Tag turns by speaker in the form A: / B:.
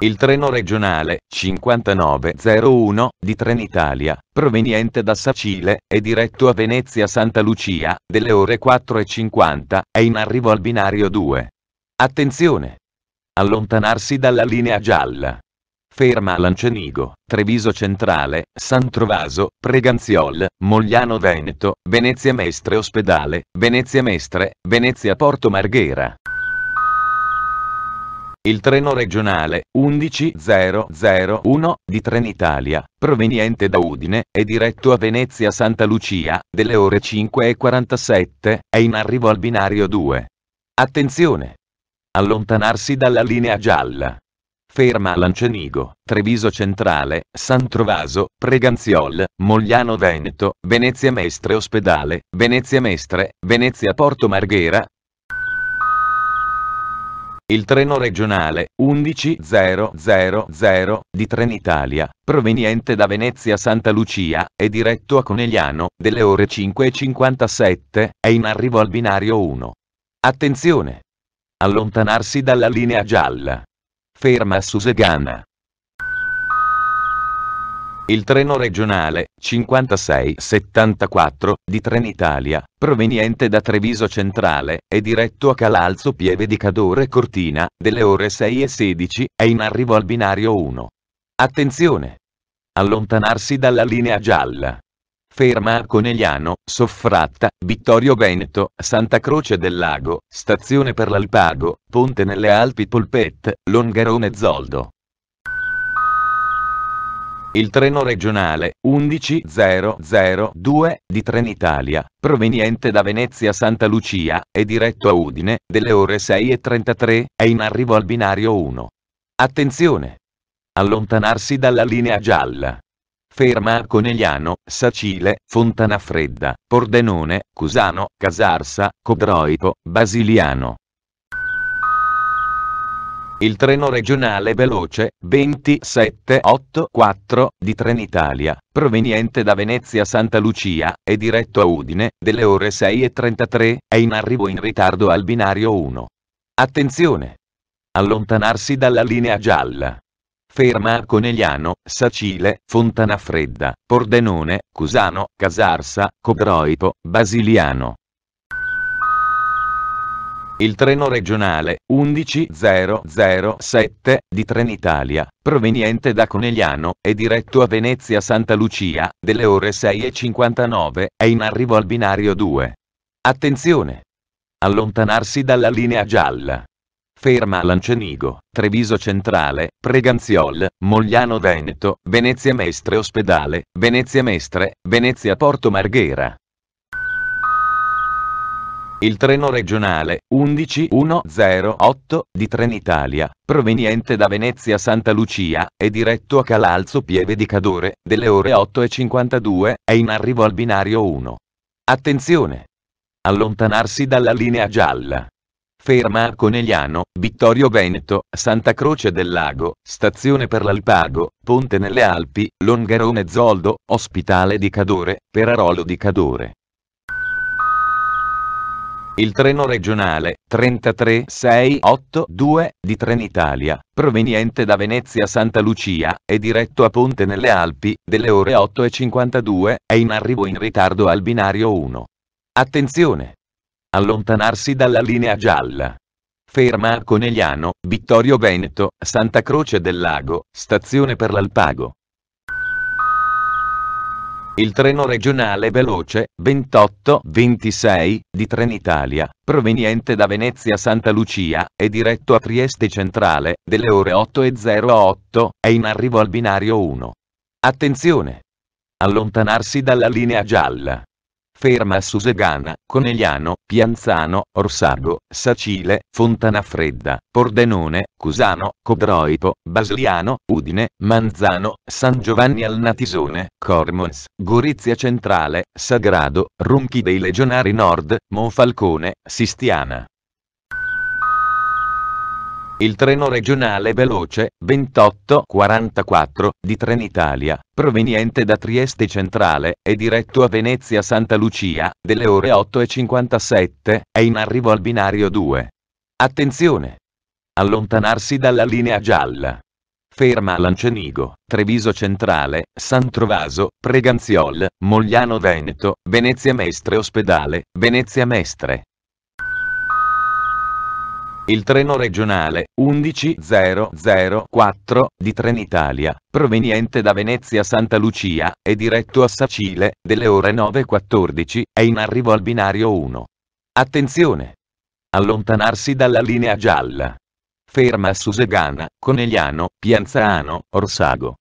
A: Il treno regionale 5901 di Trenitalia, proveniente da Sacile, è diretto a Venezia Santa Lucia, delle ore 4.50, è in arrivo al binario 2. Attenzione! Allontanarsi dalla linea gialla. Ferma a Lancenigo, Treviso Centrale, San Trovaso, Preganziol, Mogliano Veneto, Venezia Mestre Ospedale, Venezia Mestre, Venezia Porto Marghera il treno regionale 11001 di Trenitalia, proveniente da Udine è diretto a Venezia Santa Lucia, delle ore 5.47, è in arrivo al binario 2. Attenzione! Allontanarsi dalla linea gialla. Ferma Lancenigo, Treviso Centrale, San Trovaso, Preganziol, Mogliano Veneto, Venezia Mestre Ospedale, Venezia Mestre, Venezia Porto Marghera, il treno regionale 11000 di Trenitalia, proveniente da Venezia Santa Lucia, è diretto a Conegliano, delle ore 5.57, è in arrivo al binario 1. Attenzione! Allontanarsi dalla linea gialla. Ferma a Susegana il treno regionale 5674 di Trenitalia, proveniente da Treviso Centrale, è diretto a Calalzo Pieve di Cadore Cortina, delle ore 6 e 16, è in arrivo al binario 1. Attenzione! Allontanarsi dalla linea gialla. Ferma a Conegliano, Soffratta, Vittorio Veneto, Santa Croce del Lago, Stazione per l'Alpago, Ponte nelle Alpi Polpette, Longarone Zoldo il treno regionale 11002 di Trenitalia, proveniente da Venezia Santa Lucia, e diretto a Udine, delle ore 6.33, è in arrivo al binario 1. Attenzione! Allontanarsi dalla linea gialla. Ferma a Conegliano, Sacile, Fontana Fredda, Pordenone, Cusano, Casarsa, Codroipo, Basiliano il treno regionale veloce 2784 di Trenitalia, proveniente da Venezia Santa Lucia, e diretto a Udine, delle ore 6.33, è in arrivo in ritardo al binario 1. Attenzione! Allontanarsi dalla linea gialla. Ferma a Conegliano, Sacile, Fontana Fredda, Pordenone, Cusano, Casarsa, Cobroipo, Basiliano. Il treno regionale 11007 di Trenitalia, proveniente da Conegliano è diretto a Venezia Santa Lucia, delle ore 6.59, è in arrivo al binario 2. Attenzione! Allontanarsi dalla linea gialla. Ferma Lancenigo, Treviso Centrale, Preganziol, Mogliano Veneto, Venezia Mestre Ospedale, Venezia Mestre, Venezia Porto Marghera. Il treno regionale 11108 di Trenitalia, proveniente da Venezia Santa Lucia, è diretto a Calalzo Pieve di Cadore, delle ore 8.52, è in arrivo al binario 1. Attenzione! Allontanarsi dalla linea gialla. Ferma a Conegliano, Vittorio Veneto, Santa Croce del Lago, Stazione per l'Alpago, Ponte nelle Alpi, Longarone Zoldo, Ospitale di Cadore, Perarolo di Cadore. Il treno regionale 33682 di Trenitalia, proveniente da Venezia Santa Lucia, è diretto a Ponte nelle Alpi, delle ore 8.52, è in arrivo in ritardo al binario 1. Attenzione! Allontanarsi dalla linea gialla. Ferma a Conegliano, Vittorio Veneto, Santa Croce del Lago, stazione per l'Alpago il treno regionale veloce 28-26 di Trenitalia, proveniente da Venezia Santa Lucia, è diretto a Trieste Centrale, delle ore 8.08, è in arrivo al binario 1. Attenzione! Allontanarsi dalla linea gialla. Ferma su Conegliano, Pianzano, Orsago, Sacile, Fontana Fredda, Pordenone, Cusano, Codroipo, Basliano, Udine, Manzano, San Giovanni al Natisone, Cormons, Gorizia Centrale, Sagrado, Ronchi dei Legionari Nord, Monfalcone, Sistiana. Il treno regionale veloce 2844 di Trenitalia, proveniente da Trieste Centrale, è diretto a Venezia Santa Lucia, delle ore 8.57, è in arrivo al binario 2. Attenzione! Allontanarsi dalla linea gialla. Ferma Lancenigo, Treviso Centrale, San Trovaso, Preganziol, Mogliano Veneto, Venezia Mestre Ospedale, Venezia Mestre. Il treno regionale 11004 di Trenitalia, proveniente da Venezia Santa Lucia, è diretto a Sacile, delle ore 9.14, è in arrivo al binario 1. Attenzione! Allontanarsi dalla linea gialla. Ferma a Susegana, Conegliano, Pianzano, Orsago.